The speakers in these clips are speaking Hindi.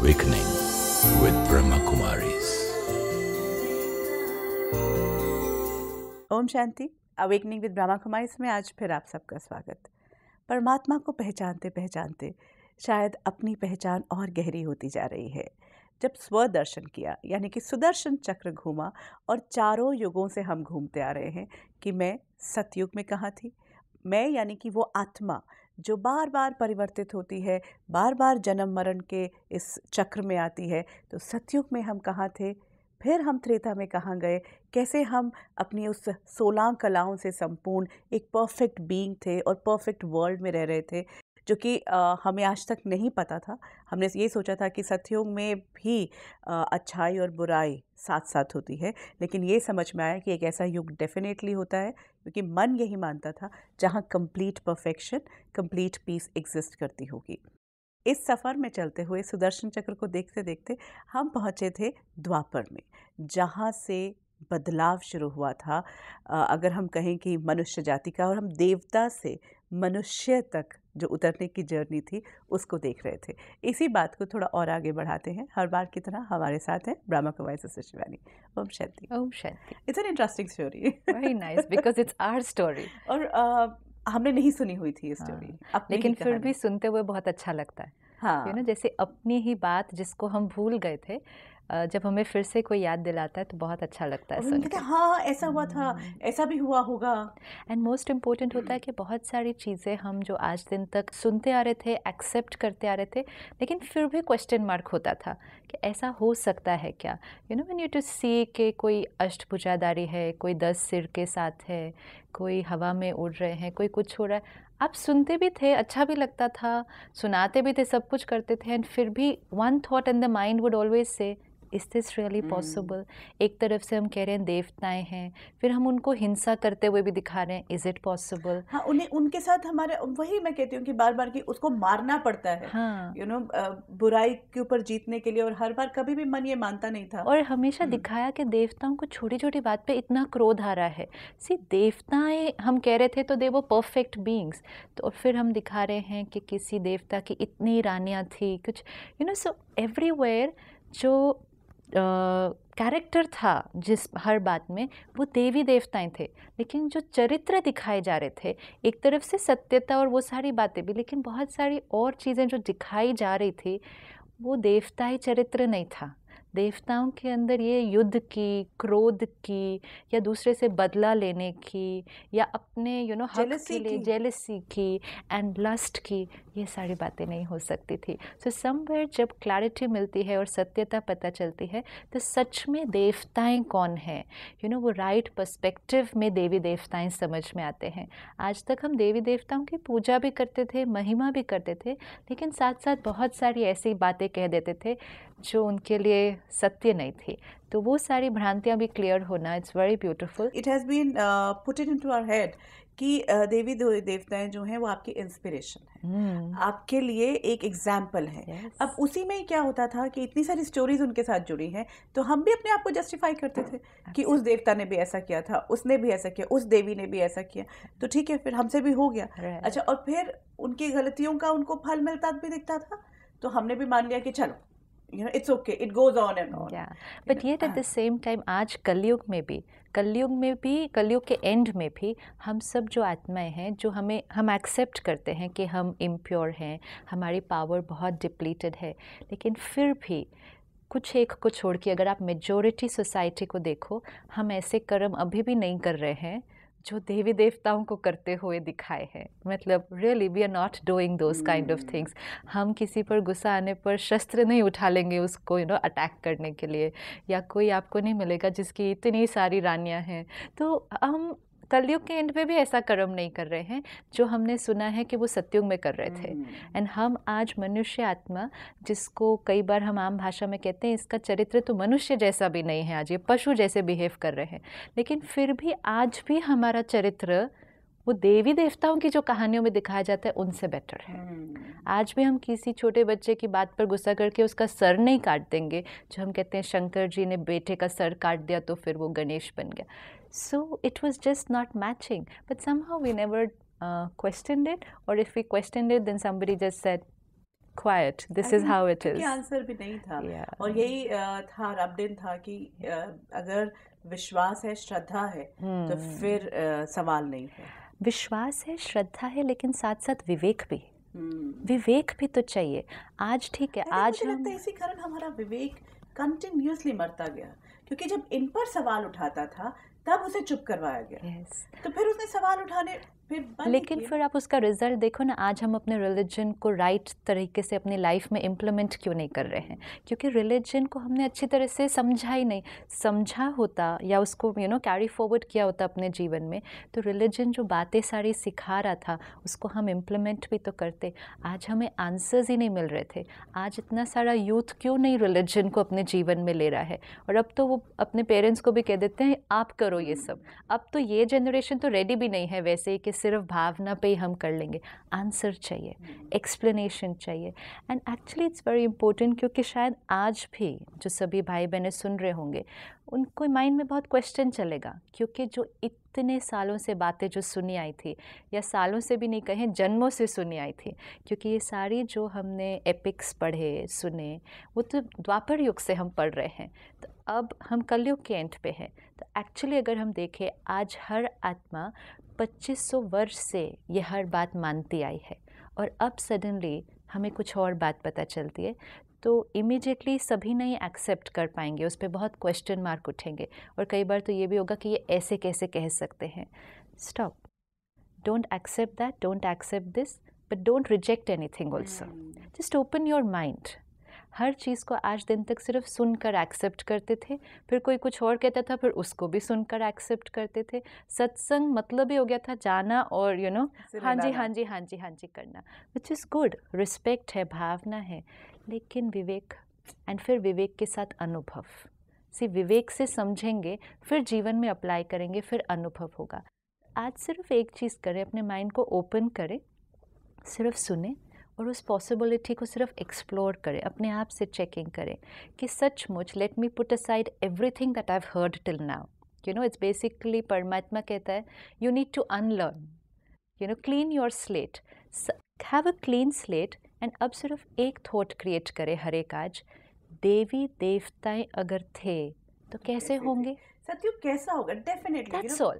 awakening with Brahma Kumaris. Om Shanti awakening with Brahma Kumaris में आज फिर आप सबका स्वागत परमात्मा को पहचानते पहचानते शायद अपनी पहचान और गहरी होती जा रही है जब स्वदर्शन किया यानी कि सुदर्शन चक्र घूमा और चारों युगों से हम घूमते आ रहे हैं कि मैं सतयुग में कहाँ थी मैं यानी कि वो आत्मा जो बार बार परिवर्तित होती है बार बार जन्म मरण के इस चक्र में आती है तो सतयुग में हम कहाँ थे फिर हम त्रेता में कहाँ गए कैसे हम अपनी उस सोलह कलाओं से संपूर्ण एक परफेक्ट बीइंग थे और परफेक्ट वर्ल्ड में रह रहे थे जो कि हमें आज तक नहीं पता था हमने ये सोचा था कि सत्योग में भी अच्छाई और बुराई साथ साथ होती है लेकिन ये समझ में आया कि एक ऐसा युग डेफिनेटली होता है क्योंकि मन यही मानता था जहाँ complete perfection complete peace exist करती होगी इस सफ़र में चलते हुए सुदर्शन चक्र को देखते देखते हम पहुँचे थे द्वापर में जहाँ से बदलाव शुरू हुआ था अगर हम कहें कि मनुष्य जाति का और हम देवता से मनुष्य तक जो उतरने की जर्नी थी उसको देख रहे थे इसी बात को थोड़ा और आगे बढ़ाते हैं हर बार की तरह हमारे साथ हैं Brahma Kumari sister Shivani Om Shanti Om Shanti it's an interesting story very nice because it's our story और आ, हमने नहीं सुनी हुई थी ये स्टोरी हाँ, लेकिन फिर भी सुनते हुए बहुत अच्छा लगता है हाँ यू you know, जैसे अपनी ही बात जिसको हम भूल गए थे जब हमें फिर से कोई याद दिलाता है तो बहुत अच्छा लगता है सुनकर हाँ ऐसा हुआ था हम्म। ऐसा भी हुआ होगा एंड मोस्ट इम्पोर्टेंट होता है हम्म। कि बहुत सारी चीज़ें हम जो आज दिन तक सुनते आ रहे थे एक्सेप्ट करते आ रहे थे लेकिन फिर भी क्वेश्चन मार्क होता था कि ऐसा हो सकता है क्या you know one you to see के कोई अष्टभुजादारी है कोई दस सिर के साथ है कोई हवा में उड़ रहे हैं कोई कुछ हो रहा है आप सुनते भी थे अच्छा भी लगता था सुनाते भी थे सब कुछ करते थे एंड फिर भी one thought in the mind would always say is this really possible एक तरफ से हम कह रहे हैं देवताएं हैं फिर हम उनको हिंसा करते हुए भी दिखा रहे हैं इज़ इट पॉसिबल हाँ उन्हें उनके साथ हमारे वही मैं कहती हूँ कि बार बार की उसको मारना पड़ता है हाँ यू you नो know, बुराई के ऊपर जीतने के लिए और हर बार कभी भी मन ये मानता नहीं था और हमेशा हम्म। दिखाया कि देवताओं को छोटी छोटी बात पर इतना क्रोध आ रहा है सी देवताएँ हम कह रहे थे तो दे वो परफेक्ट बींग्स तो फिर हम दिखा रहे हैं कि किसी देवता की इतनी रानियाँ थी कुछ यू नो सो एवरीवेयर जो कैरेक्टर था जिस हर बात में वो देवी देवताएं थे लेकिन जो चरित्र दिखाए जा रहे थे एक तरफ से सत्यता और वो सारी बातें भी लेकिन बहुत सारी और चीज़ें जो दिखाई जा रही थी वो देवताई चरित्र नहीं था देवताओं के अंदर ये युद्ध की क्रोध की या दूसरे से बदला लेने की या अपने यू नो हक के लिए जेलसी की एंड लस्ट की ये सारी बातें नहीं हो सकती थी सो so, समवेयर जब क्लैरिटी मिलती है और सत्यता पता चलती है तो सच में देवताएं कौन हैं यू नो वो राइट right पर्सपेक्टिव में देवी देवताएं समझ में आते हैं आज तक हम देवी देवताओं की पूजा भी करते थे महिमा भी करते थे लेकिन साथ साथ बहुत सारी ऐसी बातें कह देते थे जो उनके लिए सत्य नहीं थी तो वो सारी भ्रांतियाँ भी क्लियर होना it's very beautiful it has been putted into our head कि uh, देवी देवताएं जो हैं वो आपकी इंस्पिरेशन है hmm. आपके लिए एक एग्जाम्पल है yes. अब उसी में क्या होता था कि इतनी सारी स्टोरीज उनके साथ जुड़ी हैं तो हम भी अपने आप को जस्टिफाई करते थे Absolutely. कि उस देवता ने भी ऐसा किया था उसने भी ऐसा किया उस देवी ने भी ऐसा किया तो ठीक है फिर हमसे भी हो गया right. अच्छा और फिर उनकी गलतियों का उनको फल मिलता भी दिखता था तो हमने भी मान लिया कि चलो you know it's okay it goes on and on but but at the same time आज कलयुग में भी कलयुग में भी कलयुग के एंड में भी हम सब जो आत्माएं हैं जो हमें हम एक्सेप्ट करते हैं कि हम इम्प्योर हैं हमारी पावर बहुत डिप्लीटेड है लेकिन फिर भी कुछ एक को छोड़ के अगर आप मेजोरिटी सोसाइटी को देखो हम ऐसे कर्म अभी भी नहीं कर रहे हैं जो देवी देवताओं को करते हुए दिखाए हैं मतलब really we are not doing those kind of things हम किसी पर गुस्सा आने पर शस्त्र नहीं उठा लेंगे उसको यू नो अटैक करने के लिए या कोई आपको नहीं मिलेगा जिसकी इतनी सारी रानियां हैं तो हम कलयुग के एंड पे भी ऐसा कर्म नहीं कर रहे हैं जो हमने सुना है कि वो सत्युग में कर रहे थे एंड हम्म। हम आज मनुष्य आत्मा जिसको कई बार हम आम भाषा में कहते हैं इसका चरित्र तो मनुष्य जैसा भी नहीं है आज ये पशु जैसे बिहेव कर रहे हैं लेकिन फिर भी आज भी हमारा चरित्र वो देवी देवताओं की जो कहानियों में दिखाया जाता है उनसे बेटर है हम्म। आज भी हम किसी छोटे बच्चे की बात पर गुस्सा करके उसका सर नहीं काट देंगे जो हम कहते हैं शंकर जी ने बेटे का सर काट दिया तो फिर वो गणेश बन गया so it was just not matching but somehow we never question it और if we question it then somebody just set quite this is how it is answer भी नहीं था yeah. और यही uh, था रबडिन था कि uh, अगर विश्वास है श्रद्धा है hmm. तो हम्म। फिर uh, सवाल नहीं है विश्वास है श्रद्धा है लेकिन साथ साथ विवेक भी हम्म। विवेक भी तो चाहिए आज ठीक है आज लगता है इसी कारण हमारा विवेक कंटिन्यूसली मरता गया क्योंकि जब इन पर सवाल उठाता था तब उसे चुप करवाया गया yes. तो फिर उसने सवाल उठाने फिर लेकिन फिर आप उसका रिजल्ट देखो ना आज हम अपने रिलीजन को राइट right तरीके से अपनी लाइफ में इम्प्लीमेंट क्यों नहीं कर रहे हैं क्योंकि रिलीजन को हमने अच्छी तरह से समझा ही नहीं समझा होता या उसको यू नो कैरी फॉरवर्ड किया होता अपने जीवन में तो रिलीजन जो बातें सारी सिखा रहा था उसको हम इम्प्लीमेंट भी तो करते आज हमें आंसर्स ही नहीं मिल रहे थे आज इतना सारा यूथ क्यों नहीं रिलीजन को अपने जीवन में ले रहा है और अब तो वो अपने पेरेंट्स को भी कह देते हैं आप करो ये सब अब तो ये जनरेशन तो रेडी भी नहीं है वैसे कि सिर्फ भावना पे ही हम कर लेंगे आंसर चाहिए एक्सप्लेनेशन हम्म। चाहिए and actually it's very important क्योंकि शायद आज भी जो सभी भाई बहनें सुन रहे होंगे उनको माइंड में बहुत क्वेश्चन चलेगा क्योंकि जो इतने सालों से बातें जो सुनी आई थी या सालों से भी नहीं कहें जन्मों से सुनी आई थी क्योंकि ये सारी जो हमने एपिक्स पढ़े सुने वो तो द्वापर युग से हम पढ़ रहे हैं तो अब हम कलयुग के एंड पे हैं तो एक्चुअली अगर हम देखें आज हर आत्मा 2500 वर्ष से यह हर बात मानती आई है और अब सडनली हमें कुछ और बात पता चलती है तो इमिजिएटली सभी नहीं एक्सेप्ट कर पाएंगे उस पर बहुत क्वेश्चन मार्क उठेंगे और कई बार तो ये भी होगा कि ये ऐसे कैसे कह सकते हैं stop don't accept that don't accept this but don't reject anything also just open your mind हर चीज़ को आज दिन तक सिर्फ सुनकर एक्सेप्ट करते थे फिर कोई कुछ और कहता था फिर उसको भी सुनकर एक्सेप्ट करते थे सत्संग मतलब ही हो गया था जाना और यू नो हाँ जी हाँ जी हाँ जी हाँ जी करना विच इज़ गुड रिस्पेक्ट है भावना है लेकिन विवेक एंड फिर विवेक के साथ अनुभव सी विवेक से समझेंगे फिर जीवन में अप्लाई करेंगे फिर अनुभव होगा आज सिर्फ एक चीज़ करें अपने माइंड को ओपन करें सिर्फ सुने और उस पॉसिबिलिटी को सिर्फ एक्सप्लोर करें अपने आप से चेकिंग करें कि सचमुच let me put aside thing that I've heard till now you know it's basically परमात्मा कहता है you need to unlearn you know clean your slate have a clean slate and अब सिर्फ एक थॉट क्रिएट करें हर एक आज देवी देवताएं अगर थे तो कैसे होंगे सत्यु कैसा होगा डेफिनेटली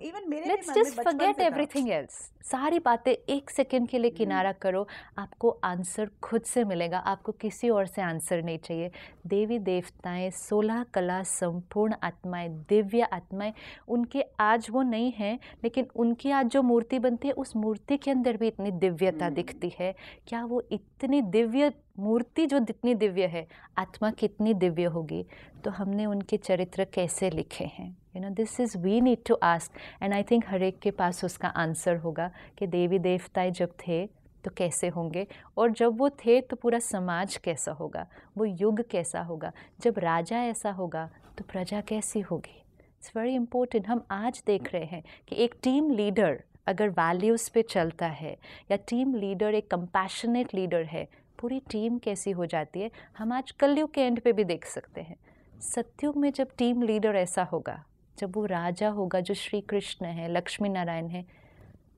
इवन मेरे let's just forget everything else सारी बातें एक सेकंड के लिए mm-hmm. किनारा करो आपको आंसर खुद से मिलेगा आपको किसी और से आंसर नहीं चाहिए देवी देवताएं सोलह कला संपूर्ण आत्माएं दिव्य आत्माएं उनके आज वो नहीं हैं लेकिन उनकी आज जो मूर्ति बनती है उस मूर्ति के अंदर भी इतनी दिव्यता mm-hmm. दिखती है क्या वो इतनी दिव्य मूर्ति जो जितनी दिव्य है आत्मा कितनी दिव्य होगी तो हमने उनके चरित्र कैसे लिखे हैं you know this is we need to ask and I think हर एक के पास उसका आंसर होगा कि देवी देवताएं जब थे तो कैसे होंगे और जब वो थे तो पूरा समाज कैसा होगा वो युग कैसा होगा जब राजा ऐसा होगा तो प्रजा कैसी होगी इट्स वेरी इंपॉर्टेंट हम आज देख रहे हैं कि एक टीम लीडर अगर वैल्यूज़ पे चलता है या टीम लीडर एक कंपैशनेट लीडर है पूरी टीम कैसी हो जाती है हम आज कलयुग के एंड पे भी देख सकते हैं सत्युग में जब टीम लीडर ऐसा होगा जब वो राजा होगा जो श्री कृष्ण है लक्ष्मी नारायण है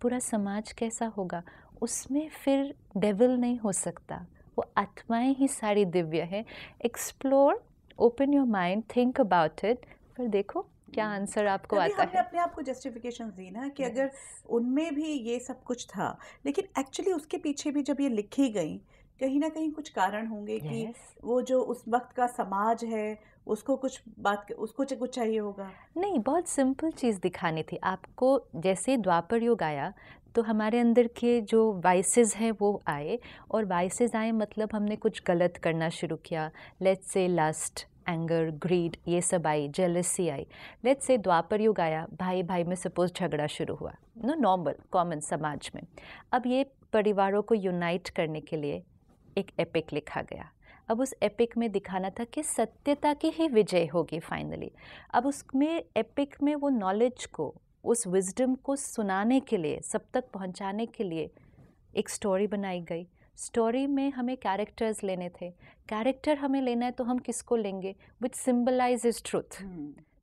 पूरा समाज कैसा होगा उसमें फिर डेवल नहीं हो सकता वो आत्माएं ही सारी दिव्य है explore open your mind think about it फिर देखो क्या आंसर हम्म। आपको आता है अपने आप को जस्टिफिकेशन दी ना कि yes. अगर उनमें भी ये सब कुछ था लेकिन एक्चुअली उसके पीछे भी जब ये लिखी गई कहीं ना कहीं कुछ कारण होंगे कि वो जो उस वक्त का समाज है उसको कुछ बात उसको कुछ चाहिए होगा नहीं बहुत सिंपल चीज़ दिखानी थी आपको जैसे द्वापर युग आया तो हमारे अंदर के जो वाइसेस हैं वो आए और वाइसेस आए मतलब हमने कुछ गलत करना शुरू किया let's say last anger greed ये सब आई जेलसी आई लेट्स से द्वापर युग आया भाई भाई में सपोज झगड़ा शुरू हुआ नो नॉर्मल कॉमन समाज में अब ये परिवारों को यूनाइट करने के लिए एक एपिक लिखा गया अब उस एपिक में दिखाना था कि सत्यता की ही विजय होगी फाइनली अब उसमें एपिक में वो नॉलेज को उस विजडम को सुनाने के लिए सब तक पहुंचाने के लिए एक स्टोरी बनाई गई स्टोरी में हमें कैरेक्टर्स लेने थे कैरेक्टर हमें लेना है तो हम किसको लेंगे विच सिम्बलाइज इज ट्रूथ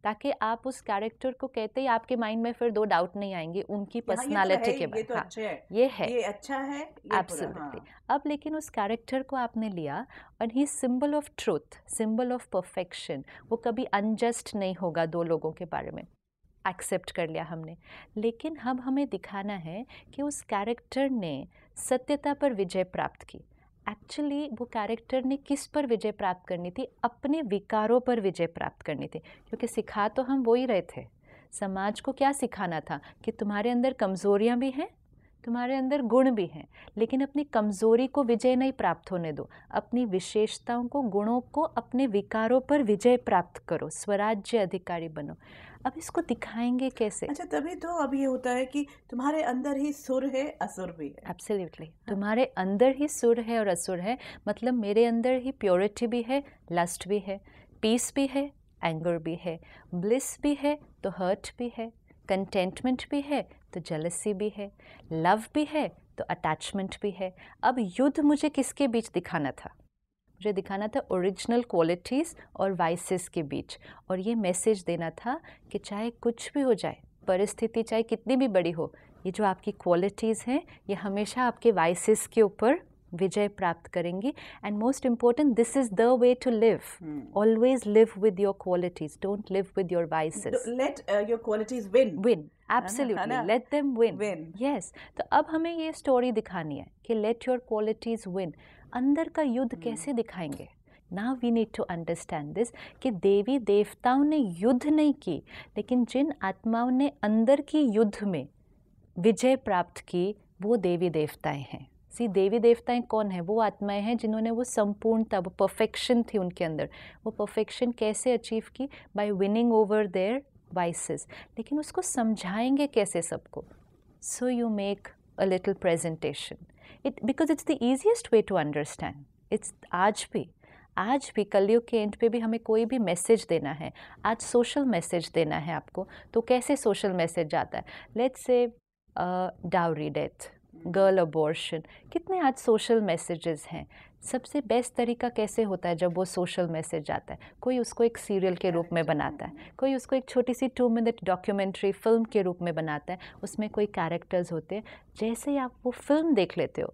ताकि आप उस कैरेक्टर को कहते ही आपके माइंड में फिर दो डाउट नहीं आएंगे उनकी पर्सनालिटी तो के बारे में तो हाँ, ये है ये अच्छा है एब्सोल्युटली हाँ। अब लेकिन उस कैरेक्टर को आपने लिया और ही symbol of truth symbol of perfection वो कभी अनजस्ट नहीं होगा दो लोगों के बारे में एक्सेप्ट कर लिया हमने लेकिन हम हमें दिखाना है कि उस कैरेक्टर ने सत्यता पर विजय प्राप्त की एक्चुअली वो कैरेक्टर ने किस पर विजय प्राप्त करनी थी अपने विकारों पर विजय प्राप्त करनी थी क्योंकि सिखा तो हम वो ही रहे थे समाज को क्या सिखाना था कि तुम्हारे अंदर कमज़ोरियाँ भी हैं तुम्हारे अंदर गुण भी हैं लेकिन अपनी कमज़ोरी को विजय नहीं प्राप्त होने दो अपनी विशेषताओं को गुणों को अपने विकारों पर विजय प्राप्त करो स्वराज्य अधिकारी बनो अब इसको दिखाएंगे कैसे अच्छा तभी तो अब ये होता है कि तुम्हारे अंदर ही सुर है असुर भी है एब्सोल्युटली हाँ। तुम्हारे अंदर ही सुर है और असुर है मतलब मेरे अंदर ही प्योरिटी भी है लस्ट भी है पीस भी है एंगर भी है ब्लिस भी है तो हर्ट भी है कंटेंटमेंट भी है तो जलसी भी है लव भी है तो अटैचमेंट भी है अब युद्ध मुझे किसके बीच दिखाना था मुझे दिखाना था ओरिजिनल क्वालिटीज़ और वाइसेस के बीच और ये मैसेज देना था कि चाहे कुछ भी हो जाए परिस्थिति चाहे कितनी भी बड़ी हो ये जो आपकी क्वालिटीज़ हैं ये हमेशा आपके वाइसेस के ऊपर विजय प्राप्त करेंगी and most important this is the way to live always live with your qualities don't live with your vices let your qualities win win absolutely let them win win yes तो अब हमें ये स्टोरी दिखानी है कि लेट योर क्वालिटीज विन अंदर का युद्ध कैसे दिखाएंगे ना we need to understand this कि देवी देवताओं ने युद्ध नहीं की लेकिन जिन आत्माओं ने अंदर की युद्ध में विजय प्राप्त की वो देवी देवताएं हैं सी देवी देवताएं कौन है वो आत्माएं हैं जिन्होंने वो संपूर्णता वो परफेक्शन थी उनके अंदर वो परफेक्शन कैसे अचीव की by winning over their vices लेकिन उसको समझाएंगे कैसे सबको so you make a little presentation. It, because it's the easiest way to understand. It's आज भी आज भी कलयुग के एंड पे भी हमें कोई भी मैसेज देना है आज सोशल मैसेज देना है आपको तो कैसे सोशल मैसेज जाता है let's say dowry death girl abortion कितने आज सोशल मैसेजेस हैं सबसे बेस्ट तरीका कैसे होता है जब वो सोशल मैसेज आता है कोई उसको एक सीरियल के रूप में बनाता है कोई उसको एक छोटी सी टू मिनट डॉक्यूमेंट्री फिल्म के रूप में बनाता है उसमें कोई कैरेक्टर्स होते हैं जैसे ही आप वो फिल्म देख लेते हो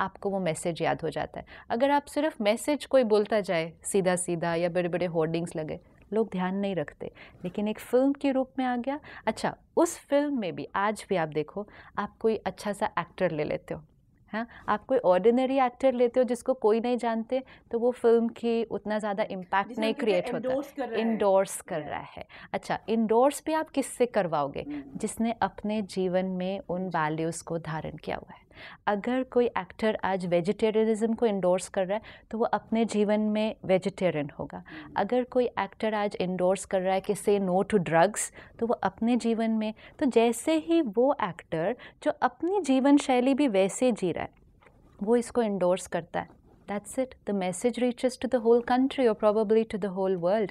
आपको वो मैसेज याद हो जाता है अगर आप सिर्फ मैसेज कोई बोलता जाए सीधा सीधा या बड़े बड़े होर्डिंग्स लगे लोग ध्यान नहीं रखते लेकिन एक फ़िल्म के रूप में आ गया अच्छा उस फिल्म में भी आज भी आप देखो आप कोई अच्छा सा एक्टर ले लेते हो हाँ आप कोई ऑर्डिनरी एक्टर लेते हो जिसको कोई नहीं जानते तो वो फिल्म की उतना ज़्यादा इम्पैक्ट नहीं क्रिएट होता इंडोर्स कर रहा है अच्छा इंडोर्स भी आप किससे करवाओगे हम्म। जिसने अपने जीवन में उन वैल्यूज़ अच्छा। को धारण किया हुआ है अगर कोई एक्टर आज वेजिटेरियनिज़म को इंडोर्स कर रहा है तो वो अपने जीवन में वेजिटेरियन होगा अगर कोई एक्टर आज इंडोर्स कर रहा है कि से नो टू ड्रग्स तो वो अपने जीवन में तो जैसे ही वो एक्टर जो अपनी जीवन शैली भी वैसे जी रहा है वो इसको इंडोर्स करता है That's it. The message reaches to the whole country or probably to the whole world.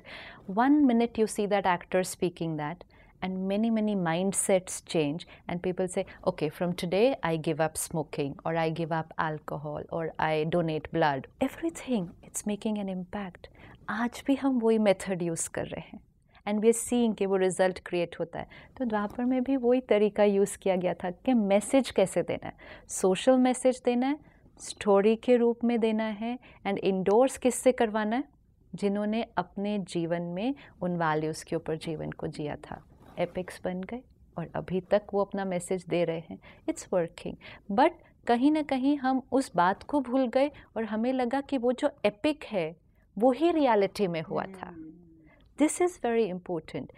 One minute you see that actor speaking that, and many, many mindsets change. And people say, okay, from today I give up smoking, or I give up alcohol, or I donate blood. Everything, it's making an impact. आज भी हम वही मेथड यूज़ कर रहे हैं एंड वी आर सीइंग कि वो रिज़ल्ट क्रिएट होता है तो द्वापर में भी वही तरीका यूज़ किया गया था कि मैसेज कैसे देना है सोशल मैसेज देना है स्टोरी के रूप में देना है एंड इंडोर्स किससे करवाना है जिन्होंने अपने जीवन में उन वैल्यूज़ के ऊपर जीवन को जिया था एपिक्स बन गए और अभी तक वो अपना मैसेज दे रहे हैं इट्स वर्किंग बट कहीं ना कहीं हम उस बात को भूल गए और हमें लगा कि वो जो एपिक है वो ही रियलिटी में हुआ था दिस इज़ वेरी इम्पोर्टेंट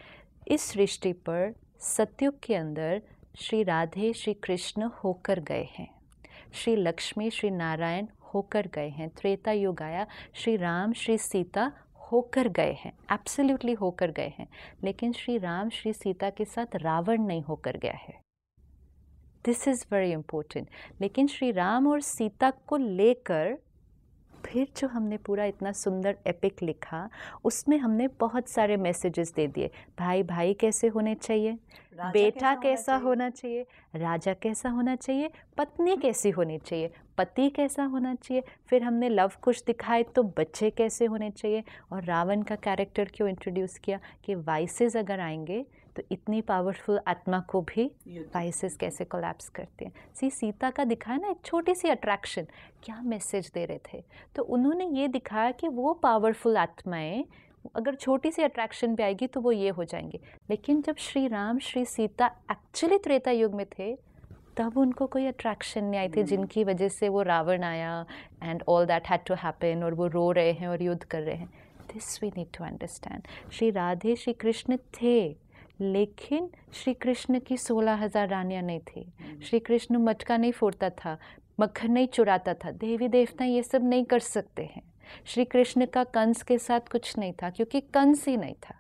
इस सृष्टि पर सत्युग के अंदर श्री राधे श्री कृष्ण होकर गए हैं श्री लक्ष्मी श्री नारायण होकर गए हैं त्रेता युग आया श्री राम श्री सीता होकर गए हैं एब्सोल्युटली होकर गए हैं लेकिन श्री राम श्री सीता के साथ रावण नहीं होकर गया है दिस इज़ वेरी इम्पोर्टेंट लेकिन श्री राम और सीता को लेकर फिर जो हमने पूरा इतना सुंदर एपिक लिखा उसमें हमने बहुत सारे मैसेजेस दे दिए भाई भाई कैसे होने चाहिए बेटा कैसा होना चाहिए? होना चाहिए राजा कैसा होना चाहिए पत्नी कैसी होनी चाहिए पति कैसा होना चाहिए फिर हमने लव कुश दिखाए तो बच्चे कैसे होने चाहिए और रावण का कैरेक्टर क्यों इंट्रोड्यूस किया कि वाइसेस अगर आएंगे तो इतनी पावरफुल आत्मा को भी वाइसेस तो कैसे कोलैप्स करते हैं सी सीता का दिखाया ना एक छोटी सी अट्रैक्शन क्या मैसेज दे रहे थे तो उन्होंने ये दिखाया कि वो पावरफुल आत्माएं अगर छोटी सी अट्रैक्शन भी आएगी तो वो ये हो जाएंगे लेकिन जब श्री राम श्री सीता एक्चुअली त्रेता युग में थे तब उनको कोई अट्रैक्शन नहीं आई थी hmm. जिनकी वजह से वो रावण आया and all that had to happen और वो रो रहे हैं और युद्ध कर रहे हैं this we need to understand Shri Radhe Shri Krishna थे लेकिन श्री कृष्ण की सोलह हज़ार रानियाँ नहीं थी hmm. श्री कृष्ण मटका नहीं फोड़ता था मक्खन नहीं चुराता था देवी देवता ये सब नहीं कर सकते हैं श्री कृष्ण का कंस के साथ कुछ नहीं था क्योंकि कंस ही नहीं था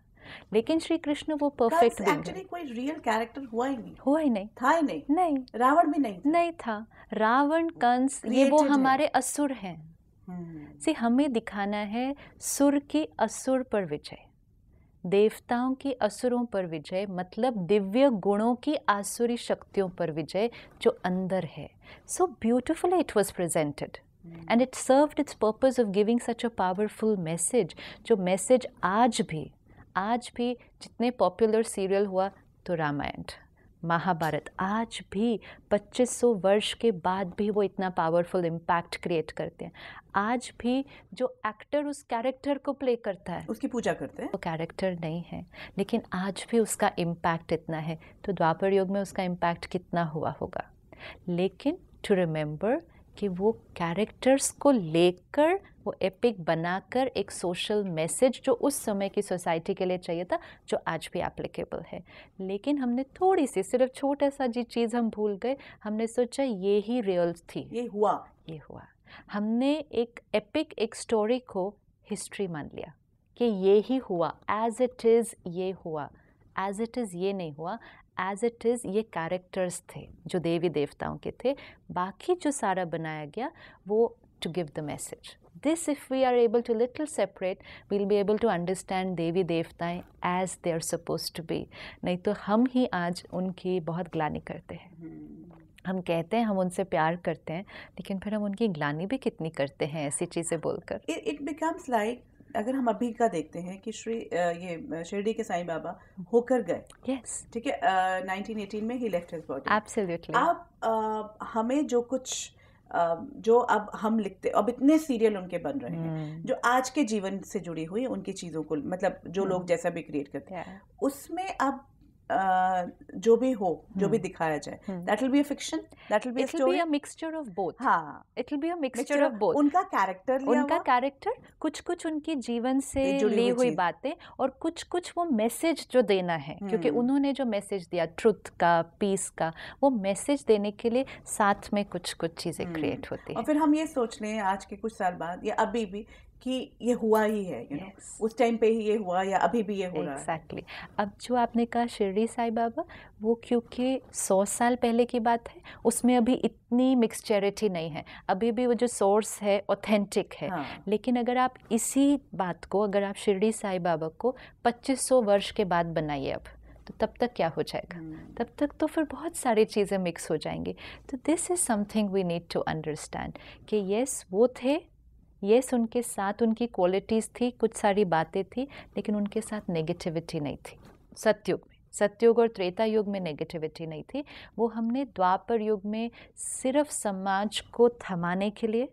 लेकिन श्री कृष्ण वो परफेक्ट एक्चुअली कोई रियल कैरेक्टर हुआ ही नहीं हुआ ही नहीं था ही नहीं नहीं रावण भी नहीं नहीं था रावण कंस ये वो हमारे है। असुर हैं हम्म। से हमें दिखाना है सुर की असुर पर विजय देवताओं की असुरों पर विजय मतलब दिव्य गुणों की आसुरी शक्तियों पर विजय जो अंदर है so beautiful it was presented and it served its purpose of giving such a powerful message जो मैसेज आज भी आज भी जितने पॉपुलर सीरियल हुआ तो रामायण महाभारत आज भी 2500 वर्ष के बाद भी वो इतना पावरफुल इम्पैक्ट क्रिएट करते हैं आज भी जो एक्टर उस कैरेक्टर को प्ले करता है उसकी पूजा करते हैं वो कैरेक्टर नहीं है लेकिन आज भी उसका इम्पैक्ट इतना है तो द्वापर युग में उसका इम्पैक्ट कितना हुआ होगा लेकिन टू रिमेंबर कि वो कैरेक्टर्स को लेकर वो एपिक बनाकर एक सोशल मैसेज जो उस समय की सोसाइटी के लिए चाहिए था जो आज भी एप्लीकेबल है लेकिन हमने थोड़ी सी सिर्फ छोटा सा जी चीज़ हम भूल गए हमने सोचा ये ही रियल थी ये हुआ ये हुआ हमने एक एपिक एक स्टोरी को हिस्ट्री मान लिया कि ये ही हुआ एज इट इज़ ये हुआ एज इट इज़ ये नहीं हुआ एज इट इज़ ये कैरेक्टर्स थे जो देवी देवताओं के थे बाकी जो सारा बनाया गया वो to give the message This if we are able to little separate, we'll be able to understand devi देवताएं as they are supposed to be. नहीं तो हम ही आज उनकी बहुत ग्लानी करते हैं हम्म। हम कहते हैं हम उनसे प्यार करते हैं लेकिन फिर हम उनकी ग्लानी भी कितनी करते हैं ऐसी चीज़ें बोलकर इट बिकम्स लाइक अगर हम अभी का देखते हैं कि श्री ये शिरडी के साईं बाबा होकर गए यस ठीक है 1918 में ही लेफ्ट हिज बॉडी एब्सोल्युटली अब हमें जो कुछ जो अब हम लिखते अब इतने सीरियल उनके बन रहे हैं हम्म। जो आज के जीवन से जुड़ी हुई उनकी चीज़ों को मतलब जो हम्म। लोग जैसा भी क्रिएट करते हैं उसमें अब जो भी हो जो भी हम्म। दिखाया जाए that will be a fiction that will be a story a mixture of both हां it will be a mixture of both उनका कैरेक्टर लिया उनका कैरेक्टर कुछ कुछ उनके जीवन से ली हुई बातें और कुछ कुछ वो मैसेज जो देना है क्योंकि हम्म। उन्होंने जो मैसेज दिया ट्रुथ का पीस का वो मैसेज देने के लिए साथ में कुछ कुछ चीज़ें क्रिएट हम्म। होती है और फिर हम ये सोच रहे हैं आज के कुछ साल बाद या अभी भी कि ये हुआ ही है you you know know? yes. उस टाइम पे ही ये हुआ या अभी भी ये हो exactly. रहा है एग्जैक्टली अब जो आपने कहा शिरडी साई बाबा वो क्योंकि सौ साल पहले की बात है उसमें अभी इतनी मिक्सचरिटी नहीं है अभी भी वो जो सोर्स है ऑथेंटिक है हाँ. लेकिन अगर आप इसी बात को अगर आप शिरडी साई बाबा को 2500 वर्ष के बाद बनाइए अब तो तब तक क्या हो जाएगा hmm. तब तक तो फिर बहुत सारी चीज़ें मिक्स हो जाएंगी तो this is something we need to understand कि यस वो थे येस उनके साथ उनकी क्वालिटीज़ थी कुछ सारी बातें थी लेकिन उनके साथ नेगेटिविटी नहीं थी सत्युग में सत्युग और त्रेता युग में नेगेटिविटी नहीं थी वो हमने द्वापर युग में सिर्फ समाज को थमाने के लिए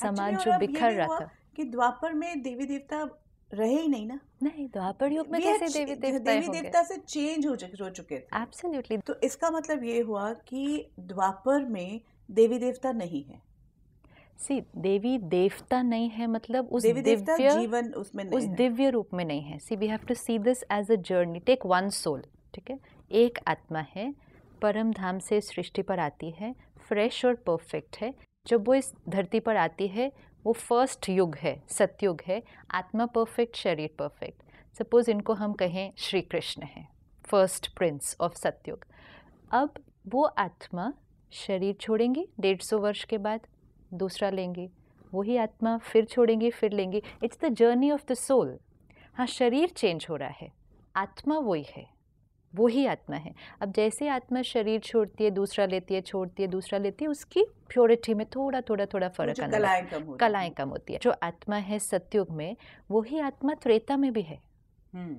समाज जो बिखर रहा था कि द्वापर में देवी देवता रहे ही नहीं ना नहीं द्वापर युग में कैसे देवी देवता देवी देवता से चेंज हो चुके हो चुके एब्सोल्युटली तो इसका मतलब ये हुआ कि द्वापर में देवी देवता नहीं है सी देवी देवता नहीं है मतलब उस देवी देवता जीवन उसमें नहीं उस दिव्य रूप में नहीं है see we have to see this as a journey take one soul ठीक है एक आत्मा है परम धाम से सृष्टि पर आती है फ्रेश और परफेक्ट है जब वो इस धरती पर आती है वो फर्स्ट युग है सत्युग है आत्मा परफेक्ट शरीर परफेक्ट सपोज इनको हम कहें श्री कृष्ण है फर्स्ट प्रिंस ऑफ सत्युग अब वो आत्मा शरीर छोड़ेंगी डेढ़ सौ वर्ष के बाद दूसरा लेंगे वही आत्मा फिर छोड़ेंगे फिर लेंगे it's the journey of the soul हाँ शरीर चेंज हो रहा है आत्मा वही है वही आत्मा है अब जैसे आत्मा शरीर छोड़ती है दूसरा लेती है छोड़ती है दूसरा लेती है उसकी प्योरिटी में थोड़ा थोड़ा थोड़ा फर्क आना कलाएं कम होती कलाएं कम होती है जो आत्मा है सत्युग में वही आत्मा त्रेता में भी है हम्म।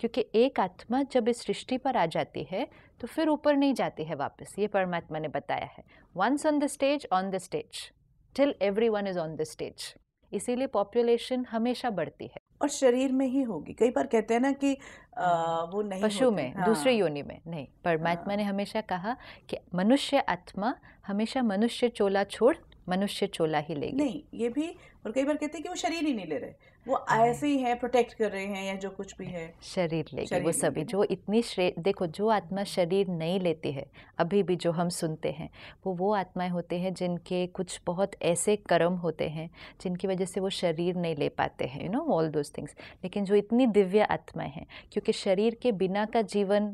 क्योंकि एक आत्मा जब इस सृष्टि पर आ जाती है तो फिर ऊपर नहीं जाती है वापस ये परमात्मा ने बताया है once on the stage on the stage till everyone is on the stage इसीलिए पॉपुलेशन हमेशा बढ़ती है और शरीर में ही होगी कई बार कहते हैं ना कि आ, हाँ। वो नहीं पशु में हाँ। दूसरे योनि में नहीं परमात्मा हाँ। ने हमेशा कहा कि मनुष्य आत्मा हमेशा मनुष्य चोला छोड़ मनुष्य चोला ही लेगी नहीं ये भी और कई बार कहते हैं कि वो शरीर ही नहीं ले रहे वो हाँ। ऐसे ही है प्रोटेक्ट कर रहे हैं या जो कुछ भी है शरीर लेगी वो सभी जो इतनी श्रे देखो जो आत्मा शरीर नहीं लेती है अभी भी जो हम सुनते हैं वो वो आत्माएं होते हैं जिनके कुछ बहुत ऐसे कर्म होते हैं जिनकी वजह से वो शरीर नहीं ले पाते हैं you know all those things लेकिन जो इतनी दिव्य आत्माएं हैं क्योंकि शरीर के बिना का जीवन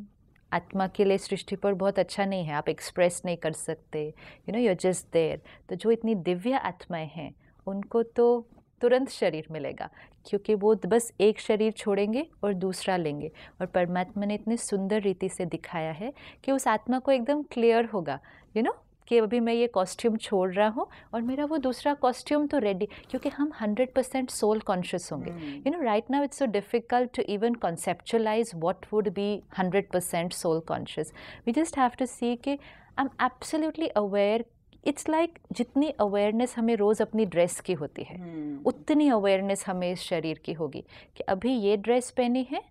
आत्मा के लिए सृष्टि पर बहुत अच्छा नहीं है आप एक्सप्रेस नहीं कर सकते you know you just there तो जो इतनी दिव्य आत्माएं हैं उनको तो तुरंत शरीर मिलेगा क्योंकि वो बस एक शरीर छोड़ेंगे और दूसरा लेंगे और परमात्मा ने इतने सुंदर रीति से दिखाया है कि उस आत्मा को एकदम क्लियर होगा यू नो कि अभी मैं ये कॉस्ट्यूम छोड़ रहा हूँ और मेरा वो दूसरा कॉस्ट्यूम तो रेडी क्योंकि हम 100 परसेंट सोल कॉन्शियस होंगे you know right now it's so difficult to even conceptualise what would be hundred percent soul conscious we just have to see कि I am absolutely aware it's like like, जितनी अवेयरनेस हमें रोज़ अपनी ड्रेस की होती है hmm. उतनी अवेयरनेस हमें इस शरीर की होगी कि अभी ये ड्रेस पहनी है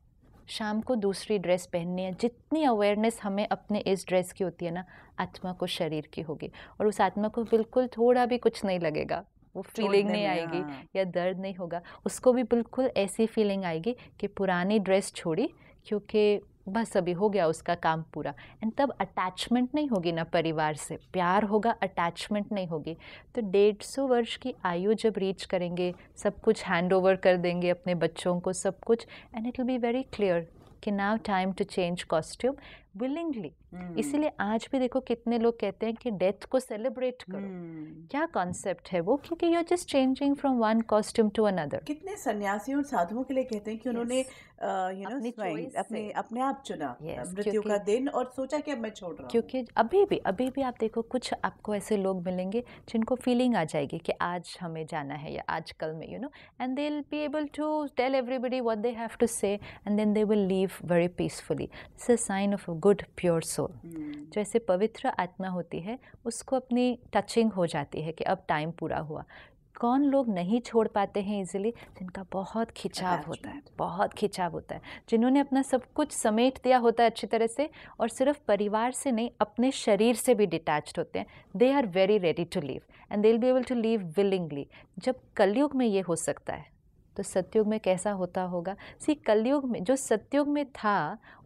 शाम को दूसरी ड्रेस पहननी है जितनी अवेयरनेस हमें अपने इस ड्रेस की होती है ना आत्मा को शरीर की होगी और उस आत्मा को बिल्कुल थोड़ा भी कुछ नहीं लगेगा वो फीलिंग नहीं आएगी हाँ। या दर्द नहीं होगा उसको भी बिल्कुल ऐसी फीलिंग आएगी कि पुरानी ड्रेस छोड़ी क्योंकि बस अभी हो गया उसका काम पूरा एंड तब अटैचमेंट नहीं होगी ना परिवार से प्यार होगा अटैचमेंट नहीं होगी तो डेढ़ सौ वर्ष की आयु जब रीच करेंगे सब कुछ हैंड ओवर कर देंगे अपने बच्चों को सब कुछ and it will be very clear कि now time to change costume willingly mm. इसीलिए आज भी देखो कितने लोग कहते हैं कि डेथ को सेलिब्रेट करो mm. क्या कॉन्सेप्ट है वो क्योंकि you are just changing from one costume to another कितने सन्यासियों और साधुओं के लिए कहते हैं कि उन्होंने यू नो अपने अपने आप चुना yes, मृत्यु का दिन और सोचा कि अब मैं छोड़ रहा हूं. क्योंकि अभी भी अभी भी आप देखो कुछ आपको ऐसे लोग मिलेंगे जिनको फीलिंग आ जाएगी कि आज हमें जाना है या आज कल में you know and they will be able to tell everybody what they have to say and then they will leave very peacefully it's a sign of a good pure soul hmm. जो ऐसे पवित्र आत्मा होती है उसको अपनी टचिंग हो जाती है कि अब टाइम पूरा हुआ कौन लोग नहीं छोड़ पाते हैं इजीली जिनका बहुत खिंचाव होता है बहुत खिंचाव होता है जिन्होंने अपना सब कुछ समेट दिया होता है अच्छी तरह से और सिर्फ परिवार से नहीं अपने शरीर से भी डिटैच्ड होते हैं they are very ready to leave and they will be able to leave willingly जब कलयुग में ये हो सकता है तो सत्युग में कैसा होता होगा सी कलयुग में जो सत्युग में था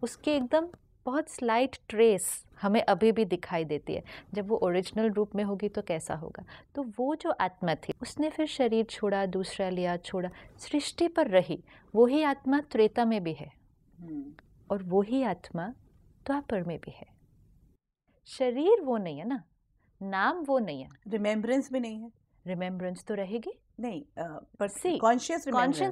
उसके एकदम बहुत स्लाइट ट्रेस हमें अभी भी दिखाई देती है जब वो ओरिजिनल रूप में होगी तो कैसा होगा तो वो जो आत्मा थी उसने फिर शरीर छोड़ा दूसरा लिया छोड़ा सृष्टि पर रही वही आत्मा त्रेता में भी है हम्म। और वही आत्मा द्वापर में भी है शरीर वो नहीं है ना नाम वो नहीं है रिमेम्बरेंस भी नहीं है रिमेम्बरेंस तो रहेगी नहीं कॉन्शियस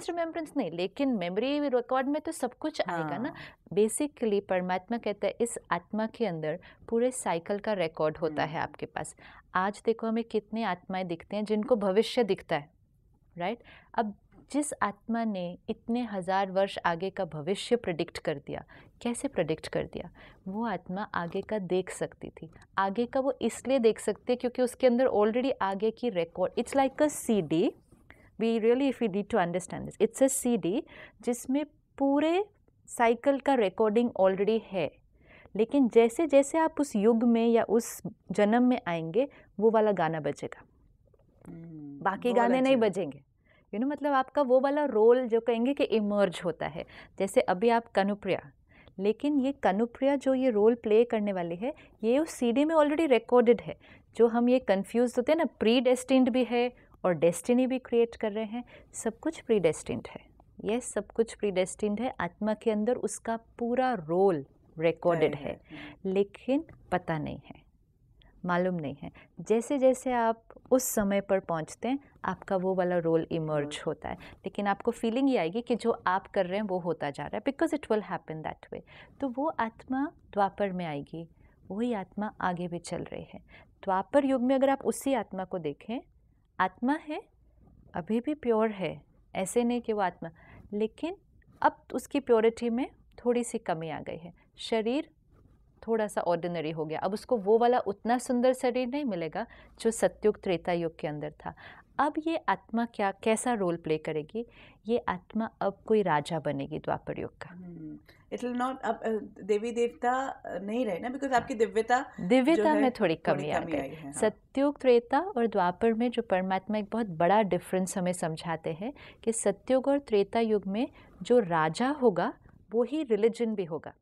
रिमेम्बरेंस नहीं लेकिन मेमोरी रिकॉर्ड में तो सब कुछ हाँ. आएगा ना बेसिकली हाँ। परमात्मा कहता है इस आत्मा के अंदर पूरे साइकिल का रिकॉर्ड होता है हम्म। आपके पास आज देखो हमें कितने आत्माएं दिखते हैं जिनको भविष्य दिखता है राइट अब जिस आत्मा ने इतने हज़ार वर्ष आगे का भविष्य प्रडिक्ट कर दिया कैसे प्रडिक्ट कर दिया वो आत्मा आगे का देख सकती थी आगे का वो इसलिए देख सकती है क्योंकि उसके अंदर ऑलरेडी आगे की record it's like a C D we really if you need to understand this it's a C D जिसमें पूरे साइकिल का रिकॉर्डिंग ऑलरेडी है लेकिन जैसे जैसे आप उस युग में या उस जन्म में आएंगे वो वाला गाना बजेगा hmm, बाकी गाने नहीं बजेंगे यू you नो know, मतलब आपका वो वाला रोल जो कहेंगे कि इमर्ज होता है जैसे अभी आप कनुप्रिया लेकिन ये कनुप्रिया जो ये रोल प्ले करने वाली है ये उस सीडी में ऑलरेडी रिकॉर्डेड है जो हम ये कन्फ्यूज होते हैं ना प्री डेस्टिंड भी है और डेस्टिनी भी क्रिएट कर रहे हैं सब कुछ प्री डेस्टिंड है ये सब कुछ प्री डेस्टिंड है आत्मा के अंदर उसका पूरा रोल रिकॉर्डेड है लेकिन पता नहीं है मालूम नहीं है जैसे जैसे आप उस समय पर पहुंचते हैं आपका वो वाला रोल इमर्ज हाँ। होता है लेकिन आपको फीलिंग ये आएगी कि जो आप कर रहे हैं वो होता जा रहा है because it will happen that way तो वो आत्मा द्वापर में आएगी वही आत्मा आगे भी चल रही है द्वापर युग में अगर आप उसी आत्मा को देखें आत्मा है अभी भी प्योर है ऐसे नहीं कि वो आत्मा लेकिन अब उसकी प्योरिटी में थोड़ी सी कमी आ गई है शरीर थोड़ा सा ऑर्डिनरी हो गया अब उसको वो वाला उतना सुंदर शरीर नहीं मिलेगा जो सत्युग त्रेता युग के अंदर था अब ये आत्मा क्या कैसा रोल प्ले करेगी ये आत्मा अब कोई राजा बनेगी द्वापर युग का इट विल नॉट अब देवी देवता नहीं रहे ना बिकॉज आपकी दिव्यता दिव्यता में थोड़ी कमी, आ गई हाँ। सत्युग त्रेता और द्वापर में जो परमात्मा एक बहुत बड़ा डिफरेंस हमें समझाते हैं कि सत्युग और त्रेता युग में जो राजा होगा वो ही रिलीजन भी होगा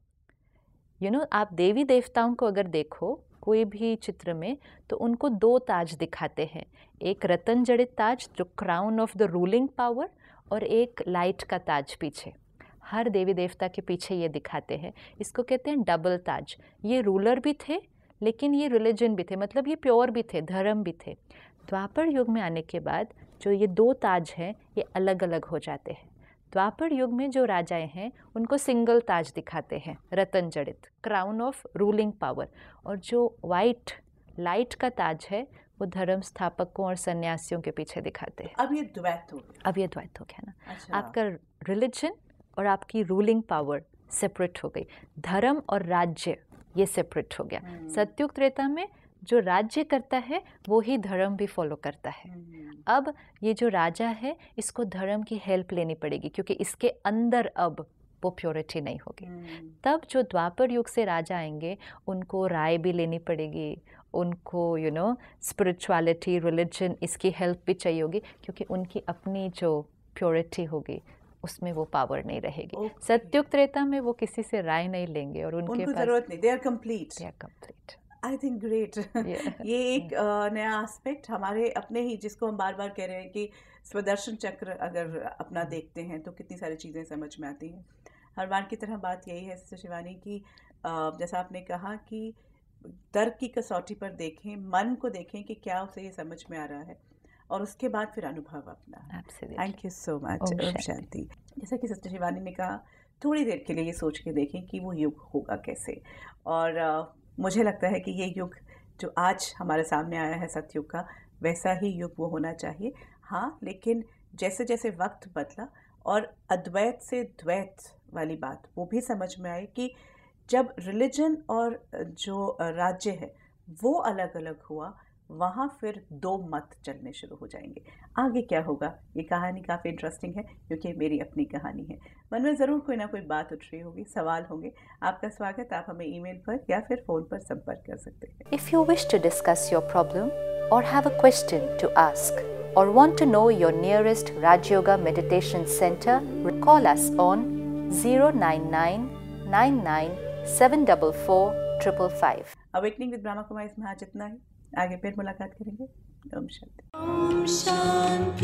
यू नो आप देवी देवताओं को अगर देखो कोई भी चित्र में तो उनको दो ताज दिखाते हैं एक रतन जड़ित ताज जो crown of the ruling power और एक लाइट का ताज पीछे हर देवी देवता के पीछे ये दिखाते हैं इसको कहते हैं डबल ताज ये रूलर भी थे लेकिन ये रिलीजन भी थे मतलब ये प्योर भी थे धर्म भी थे द्वापर युग में आने के बाद जो ये दो ताज हैं ये अलग अलग हो जाते हैं द्वापर युग में जो राजाएं हैं उनको सिंगल ताज दिखाते हैं रतन जड़ित क्राउन ऑफ रूलिंग पावर और जो वाइट लाइट का ताज है वो धर्म स्थापकों और सन्यासियों के पीछे दिखाते हैं अब ये द्वैत हो गया अब ये द्वैत हो गया ना अच्छा। आपका रिलीजन और आपकी रूलिंग पावर सेपरेट हो गई धर्म और राज्य ये सेपरेट हो गया हम्म। सत्युग त्रेता में जो राज्य करता है वो ही धर्म भी फॉलो करता है हम्म। अब ये जो राजा है इसको धर्म की हेल्प लेनी पड़ेगी क्योंकि इसके अंदर अब वो प्योरिटी नहीं होगी हम्म। तब जो द्वापर युग से राजा आएंगे उनको राय भी लेनी पड़ेगी उनको यू नो स्पिरिचुअलिटी रिलीजन इसकी हेल्प भी चाहिए होगी क्योंकि उनकी अपनी जो प्योरिटी होगी उसमें वो पावर नहीं रहेगी okay. सत्युग त्रेता में वो किसी से राय नहीं लेंगे और उनके जरूरत नहीं they are complete they are complete I think great ये एक नया एस्पेक्ट हमारे अपने ही जिसको हम बार बार कह रहे हैं कि स्वदर्शन चक्र अगर अपना हम्म। देखते हैं तो कितनी सारी चीज़ें समझ में आती हैं हर बार की तरह बात यही है सिस्टर शिवानी की जैसा आपने कहा कि तर्क की कसौटी पर देखें मन को देखें कि क्या उसे ये समझ में आ रहा है और उसके बाद फिर अनुभव अपना थैंक यू सो मच शांति जैसा कि सत्य शिवानी ने कहा थोड़ी देर के लिए ये सोच के देखें कि वो युग होगा कैसे और uh, मुझे लगता है कि ये युग जो आज हमारे सामने आया है सतयुग का वैसा ही युग वो होना चाहिए हाँ लेकिन जैसे जैसे वक्त बदला और अद्वैत से द्वैत वाली बात वो भी समझ में आई कि जब रिलीजन और जो राज्य है वो अलग अलग हुआ वहाँ फिर दो मत चलने शुरू हो जाएंगे आगे क्या होगा ये कहानी काफ़ी इंटरेस्टिंग है क्योंकि मेरी अपनी कहानी है मन में ज़रूर कोई ना कोई बात उठ रही होगी सवाल होंगे आपका स्वागत आप हमें ईमेल पर या फिर फ़ोन पर संपर्क कर सकते हैं if you wish to discuss your problem और have a question to ask or want to know your nearest Raj Yoga Meditation Center, call us on 099 99 744 555. Awakening with Brahma Kumar is Maha Jitna आगे फिर मुलाकात करेंगे ओम शांति ओम शांति